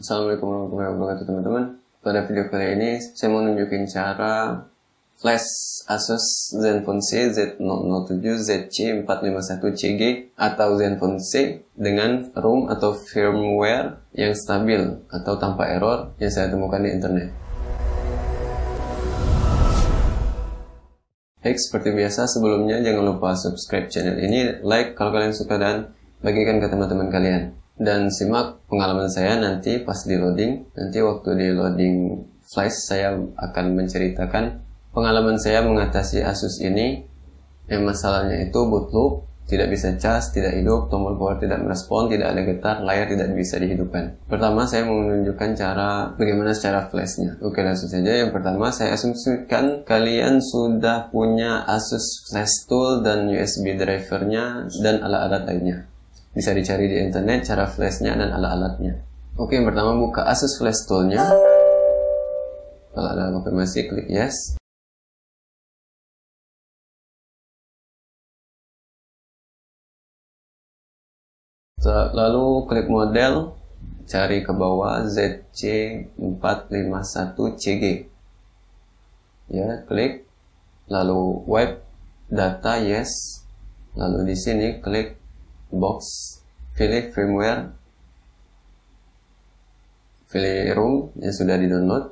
Assalamualaikum warahmatullahi wabarakatuh teman-teman Pada video kali ini saya mau nunjukin cara flash Asus Zenfone C Z007 ZC451CG atau Zenfone C dengan ROM atau firmware yang stabil atau tanpa error yang saya temukan di internet Baik, seperti biasa sebelumnya jangan lupa subscribe channel ini, like kalau kalian suka dan bagikan ke teman-teman kalian dan simak pengalaman saya nanti pas di loading. Nanti waktu di loading flash saya akan menceritakan pengalaman saya mengatasi Asus ini. Yang masalahnya itu boot loop, tidak bisa cas, tidak hidup, tombol power tidak merespon, tidak ada getar, layar tidak bisa dihidupkan. Pertama saya menunjukkan cara bagaimana secara flashnya. Oke langsung saja yang pertama saya asumsikan kalian sudah punya Asus Flash Tool dan USB drivernya dan alat-alat lainnya. Bisa dicari di internet cara flashnya dan alat-alatnya. Oke, yang pertama buka Asus Flash Toolnya. Kalau ada konfirmasi, klik yes. Lalu klik model, cari ke bawah ZC451CG. Ya, klik. Lalu web data yes. Lalu di sini klik box, pilih firmware, pilih room yang sudah di-download.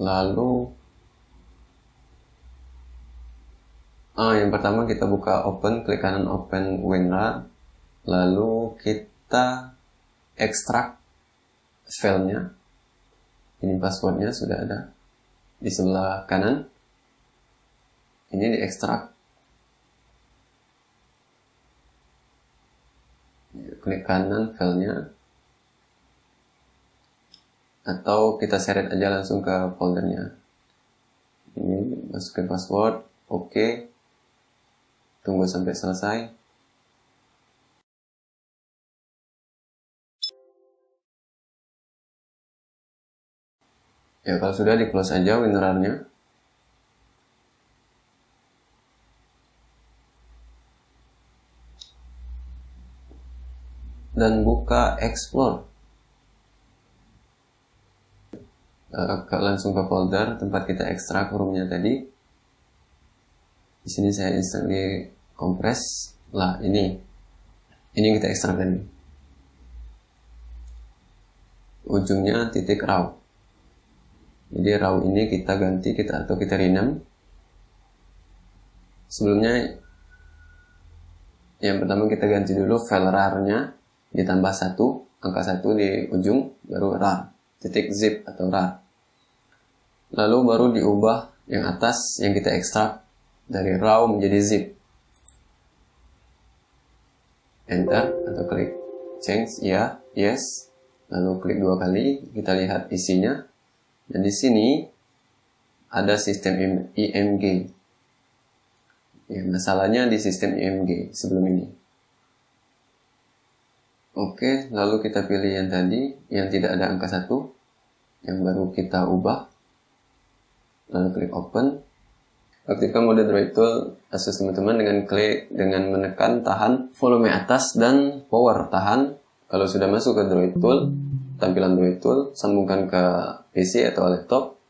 Lalu Ah, yang pertama kita buka open, klik kanan open WinRAR, lalu kita ekstrak filenya. Ini passwordnya sudah ada di sebelah kanan ini diekstrak klik kanan filenya atau kita seret aja langsung ke foldernya ini masukin password oke okay. tunggu sampai selesai ya kalau sudah di close aja WinRAR-nya dan buka explore eh, ke, langsung ke folder tempat kita ekstrak hurufnya tadi di sini saya install compress lah ini ini yang kita ekstrak tadi ujungnya titik raw jadi raw ini kita ganti kita atau kita rename sebelumnya yang pertama kita ganti dulu file rarnya ditambah satu angka satu di ujung baru ra titik zip atau ra lalu baru diubah yang atas yang kita ekstrak dari raw menjadi zip enter atau klik change ya yes lalu klik dua kali kita lihat isinya dan di sini ada sistem IMG ya masalahnya di sistem IMG sebelum ini Oke, lalu kita pilih yang tadi, yang tidak ada angka 1, yang baru kita ubah. Lalu klik open. Aktifkan mode draw tool Asus teman-teman dengan klik dengan menekan tahan volume atas dan power tahan. Kalau sudah masuk ke draw tool, tampilan draw tool, sambungkan ke PC atau laptop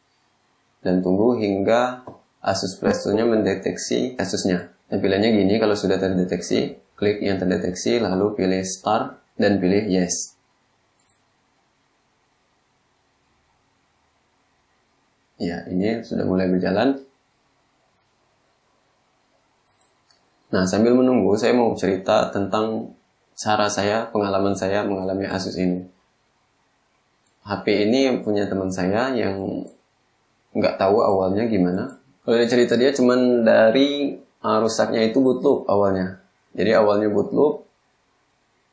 dan tunggu hingga Asus Presto-nya mendeteksi Asusnya. Tampilannya gini, kalau sudah terdeteksi, klik yang terdeteksi, lalu pilih start dan pilih yes. Ya, ini sudah mulai berjalan. Nah, sambil menunggu, saya mau cerita tentang cara saya, pengalaman saya mengalami Asus ini. HP ini punya teman saya yang nggak tahu awalnya gimana. Kalau dia cerita dia cuman dari uh, rusaknya itu bootloop awalnya. Jadi awalnya bootloop,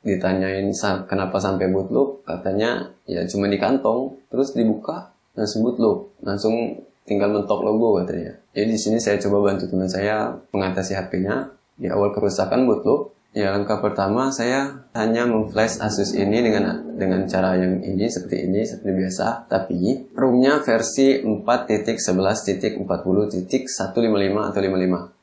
ditanyain kenapa sampai bootloop katanya ya cuma di kantong terus dibuka langsung bootloop langsung tinggal mentok logo katanya jadi di sini saya coba bantu teman saya mengatasi HP-nya di awal kerusakan bootloop ya langkah pertama saya hanya memflash Asus ini dengan dengan cara yang ini seperti ini seperti biasa tapi roomnya versi 4.11.40.155 atau 55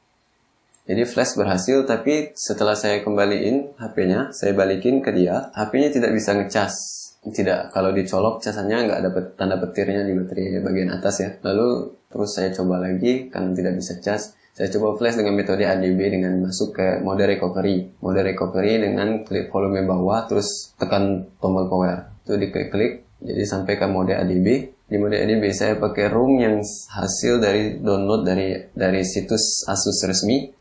jadi flash berhasil, tapi setelah saya kembaliin HP-nya, saya balikin ke dia, HP-nya tidak bisa ngecas. Tidak, kalau dicolok casannya nggak ada tanda petirnya di baterai bagian atas ya. Lalu terus saya coba lagi, karena tidak bisa cas, saya coba flash dengan metode ADB dengan masuk ke mode recovery. Mode recovery dengan klik volume bawah terus tekan tombol power. Itu diklik-klik jadi sampai ke mode ADB. Di mode ADB saya pakai room yang hasil dari download dari dari situs Asus resmi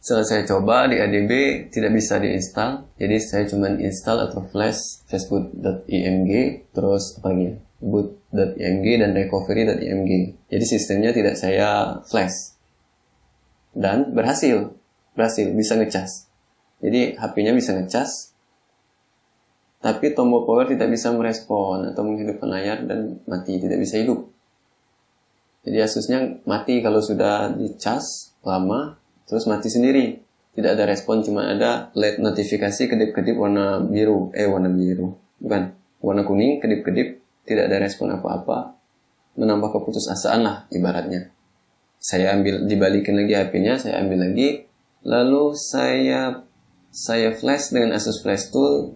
setelah saya coba di ADB tidak bisa diinstal jadi saya cuma install atau flash facebook.img terus apa lagi boot.img dan recovery.img jadi sistemnya tidak saya flash dan berhasil berhasil bisa ngecas jadi HP-nya bisa ngecas tapi tombol power tidak bisa merespon atau menghidupkan layar dan mati tidak bisa hidup jadi Asusnya mati kalau sudah dicas lama terus mati sendiri tidak ada respon cuma ada LED notifikasi kedip-kedip warna biru eh warna biru bukan warna kuning kedip-kedip tidak ada respon apa-apa menambah keputusasaan lah ibaratnya saya ambil dibalikin lagi HP-nya saya ambil lagi lalu saya saya flash dengan Asus Flash Tool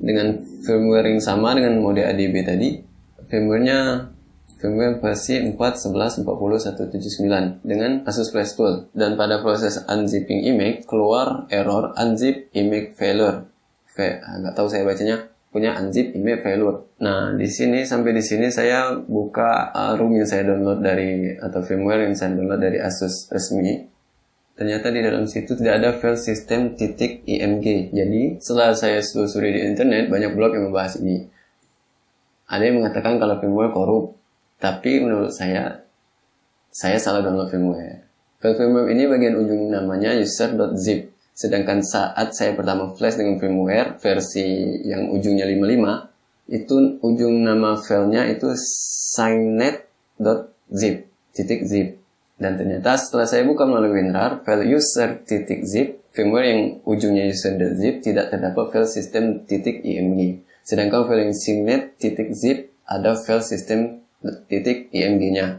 dengan firmware yang sama dengan mode ADB tadi firmwarenya kemudian versi 4.11.40.179 dengan Asus Flashpool. Dan pada proses unzipping image, keluar error unzip image failure. V, nggak tahu saya bacanya punya unzip image failure. Nah, di sini sampai di sini saya buka uh, room yang saya download dari atau firmware yang saya download dari Asus resmi. Ternyata di dalam situ tidak ada file system titik img. Jadi, setelah saya susuri di internet, banyak blog yang membahas ini. Ada yang mengatakan kalau firmware korup, tapi menurut saya, saya salah download firmware. File Firmware ini bagian ujung namanya user.zip. Sedangkan saat saya pertama flash dengan firmware versi yang ujungnya 55, itu ujung nama filenya itu signet.zip, titik zip. Dan ternyata setelah saya buka melalui WinRAR, file user titik zip, firmware yang ujungnya user.zip tidak terdapat file system titik img. Sedangkan file yang signet titik zip ada file system titik IMG-nya.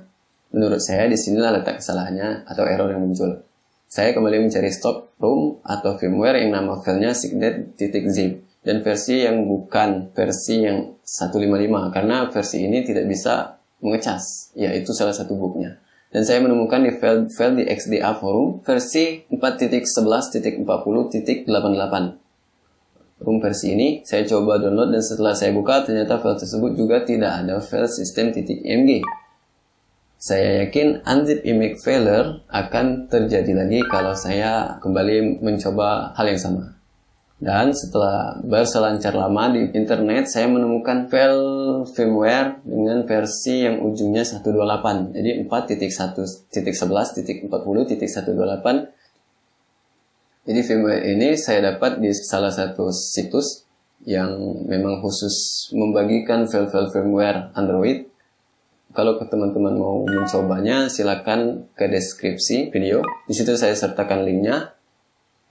Menurut saya disinilah letak kesalahannya atau error yang muncul. Saya kembali mencari stop room atau firmware yang nama filenya signet.zip dan versi yang bukan versi yang 155 karena versi ini tidak bisa mengecas yaitu salah satu bugnya dan saya menemukan di file, file di XDA forum versi 4.11.40.88 room versi ini, saya coba download dan setelah saya buka ternyata file tersebut juga tidak ada file titik .mg. Saya yakin unzip image failure akan terjadi lagi kalau saya kembali mencoba hal yang sama. Dan setelah berselancar lama di internet, saya menemukan file firmware dengan versi yang ujungnya 128. Jadi 4.1.11.40.128 jadi firmware ini saya dapat di salah satu situs yang memang khusus membagikan file-file firmware Android. Kalau teman-teman mau mencobanya, silakan ke deskripsi video. Di situ saya sertakan linknya.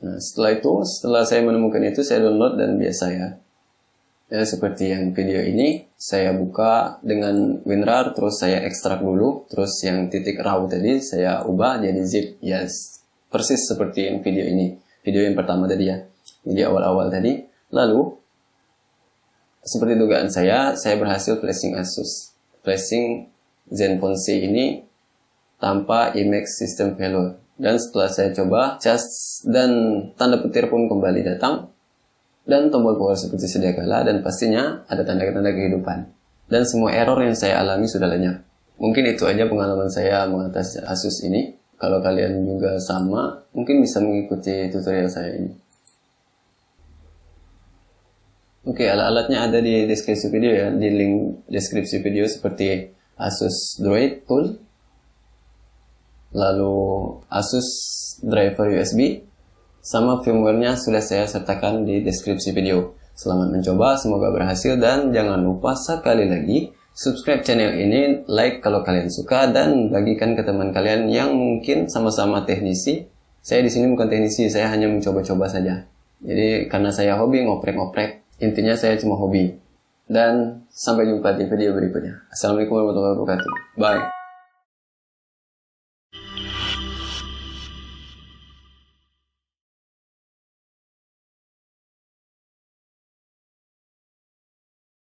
Nah, setelah itu, setelah saya menemukan itu, saya download dan biasa ya. Ya, seperti yang video ini, saya buka dengan WinRAR, terus saya ekstrak dulu, terus yang titik raw tadi saya ubah jadi zip. Yes, persis seperti yang video ini video yang pertama tadi ya di awal-awal tadi lalu seperti dugaan saya saya berhasil flashing Asus flashing Zenfone C ini tanpa IMAX system failure dan setelah saya coba charge dan tanda petir pun kembali datang dan tombol power seperti sedia kala dan pastinya ada tanda-tanda kehidupan dan semua error yang saya alami sudah lenyap mungkin itu aja pengalaman saya mengatasi Asus ini kalau kalian juga sama mungkin bisa mengikuti tutorial saya ini oke alat-alatnya ada di deskripsi video ya di link deskripsi video seperti Asus Droid Tool lalu Asus driver USB sama firmware-nya sudah saya sertakan di deskripsi video. Selamat mencoba, semoga berhasil dan jangan lupa sekali lagi subscribe channel ini, like kalau kalian suka dan bagikan ke teman kalian yang mungkin sama-sama teknisi. Saya di sini bukan teknisi, saya hanya mencoba-coba saja. Jadi karena saya hobi ngoprek-ngoprek, intinya saya cuma hobi. Dan sampai jumpa di video berikutnya. Assalamualaikum warahmatullahi wabarakatuh. Bye.